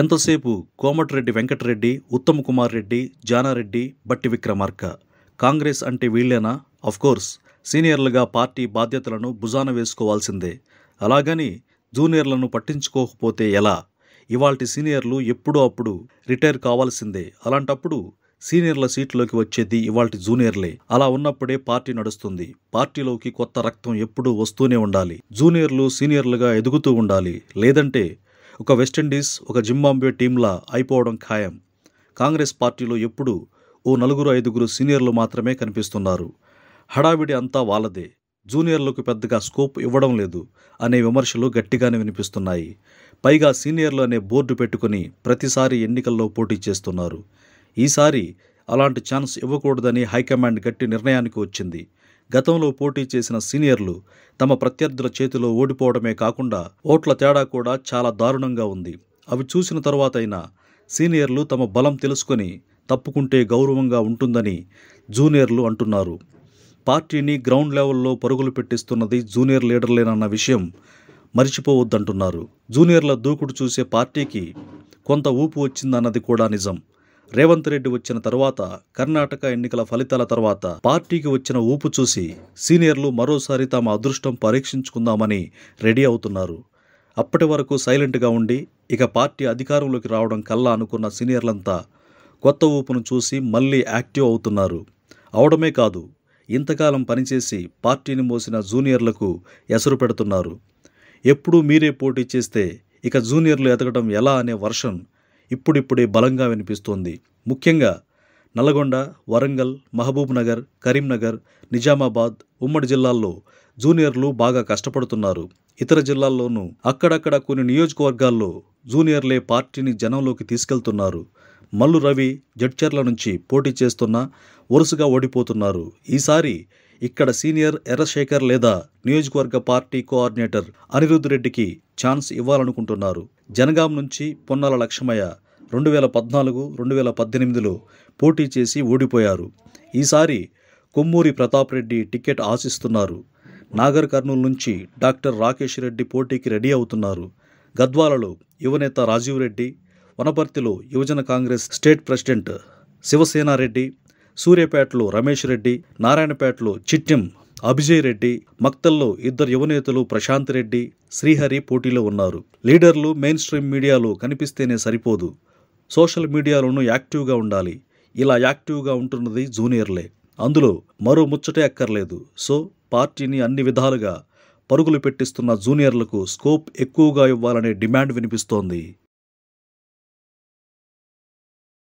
ఎంతసేపు కోమటిరెడ్డి వెంకటరెడ్డి ఉత్తమ్ కుమార్ రెడ్డి జానారెడ్డి బట్టి విక్రమార్క కాంగ్రెస్ అంటే వీళ్లేనా కోర్స్ సీనియర్లుగా పార్టీ బాధ్యతలను భుజాన వేసుకోవాల్సిందే అలాగని జూనియర్లను పట్టించుకోకపోతే ఎలా ఇవాల్టి సీనియర్లు ఎప్పుడో అప్పుడు రిటైర్ కావాల్సిందే అలాంటప్పుడు సీనియర్ల సీట్లోకి వచ్చేది ఇవాల్టి జూనియర్లే అలా ఉన్నప్పుడే పార్టీ నడుస్తుంది పార్టీలోకి కొత్త రక్తం ఎప్పుడూ వస్తూనే ఉండాలి జూనియర్లు సీనియర్లుగా ఎదుగుతూ ఉండాలి లేదంటే ఒక వెస్టిండీస్ ఒక జింబాంబే టీంలా అయిపోవడం ఖాయం కాంగ్రెస్ పార్టీలో ఎప్పుడూ ఓ నలుగురు ఐదుగురు సీనియర్లు మాత్రమే కనిపిస్తున్నారు హడావిడి అంతా వాళ్ళదే జూనియర్లకు పెద్దగా స్కోప్ ఇవ్వడం లేదు అనే విమర్శలు గట్టిగానే వినిపిస్తున్నాయి పైగా సీనియర్లు అనే బోర్డు పెట్టుకుని ప్రతిసారి ఎన్నికల్లో పోటీ చేస్తున్నారు ఈసారి అలాంటి ఛాన్స్ ఇవ్వకూడదని హైకమాండ్ గట్టి నిర్ణయానికి వచ్చింది గతంలో పోటీ చేసిన సీనియర్లు తమ ప్రత్యర్థుల చేతిలో ఓడిపోవడమే కాకుండా ఓట్ల తేడా కూడా చాలా దారుణంగా ఉంది అవి చూసిన తరువాతైనా సీనియర్లు తమ బలం తెలుసుకొని తప్పుకుంటే గౌరవంగా ఉంటుందని జూనియర్లు అంటున్నారు పార్టీని గ్రౌండ్ లెవెల్లో పరుగులు పెట్టిస్తున్నది జూనియర్ లీడర్లేనన్న విషయం మరిచిపోవద్దంటున్నారు జూనియర్ల దూకుడు చూసే పార్టీకి కొంత ఊపు వచ్చిందన్నది కూడా నిజం రేవంత్ రెడ్డి వచ్చిన తర్వాత కర్ణాటక ఎన్నికల ఫలితాల తర్వాత పార్టీకి వచ్చిన ఊపు చూసి సీనియర్లు మరోసారి తమ అదృష్టం పరీక్షించుకుందామని రెడీ అవుతున్నారు అప్పటి వరకు సైలెంట్గా ఉండి ఇక పార్టీ అధికారంలోకి రావడం కల్లా అనుకున్న సీనియర్లంతా కొత్త ఊపును చూసి మళ్ళీ యాక్టివ్ అవుతున్నారు అవడమే కాదు ఇంతకాలం పనిచేసి పార్టీని మోసిన జూనియర్లకు ఎసరు పెడుతున్నారు ఎప్పుడూ మీరే పోటీ చేస్తే ఇక జూనియర్లు ఎదగడం ఎలా అనే వర్షన్ ఇప్పుడిప్పుడే బలంగా వినిపిస్తోంది ముఖ్యంగా నల్లగొండ వరంగల్ మహబూబ్ నగర్ కరీంనగర్ నిజామాబాద్ ఉమ్మడి జిల్లాల్లో జూనియర్లు బాగా కష్టపడుతున్నారు ఇతర జిల్లాల్లోనూ అక్కడక్కడ కొన్ని నియోజకవర్గాల్లో జూనియర్లే పార్టీని జనంలోకి తీసుకెళ్తున్నారు మల్లు రవి జడ్చర్ల నుంచి పోటీ చేస్తున్నా వరుసగా ఓడిపోతున్నారు ఈసారి ఇక్కడ సీనియర్ ఎర్రశేఖర్ లేదా నియోజకవర్గ పార్టీ కోఆర్డినేటర్ అనిరుద్ధ్ రెడ్డికి ఛాన్స్ ఇవ్వాలనుకుంటున్నారు జనగాం నుంచి పొన్నాల లక్ష్మయ్య రెండు వేల పద్నాలుగు రెండు వేల పద్దెనిమిదిలో పోటీ చేసి ఓడిపోయారు ఈసారి కొమ్మూరి ప్రతాప్ రెడ్డి టికెట్ ఆశిస్తున్నారు నాగర్ కర్నూలు నుంచి డాక్టర్ రాకేష్ రెడ్డి పోటీకి రెడీ అవుతున్నారు గద్వాలలో యువనేత రాజీవ్ రెడ్డి వనపర్తిలో యువజన కాంగ్రెస్ స్టేట్ ప్రెసిడెంట్ శివసేనారెడ్డి సూర్యాపేటలో రమేష్ రెడ్డి నారాయణపేటలో చిట్యం అభిజయ్ రెడ్డి మక్తల్లో ఇద్దరు యువనేతలు ప్రశాంత్ రెడ్డి శ్రీహరి పోటీలో ఉన్నారు లీడర్లు మెయిన్ స్ట్రీమ్ మీడియాలో కనిపిస్తేనే సరిపోదు సోషల్ మీడియాలోనూ యాక్టివ్గా ఉండాలి ఇలా యాక్టివ్గా ఉంటున్నది జూనియర్లే అందులో మరో ముచ్చటే అక్కర్లేదు సో పార్టీని అన్ని విధాలుగా పరుగులు పెట్టిస్తున్న జూనియర్లకు స్కోప్ ఎక్కువగా ఇవ్వాలనే డిమాండ్ వినిపిస్తోంది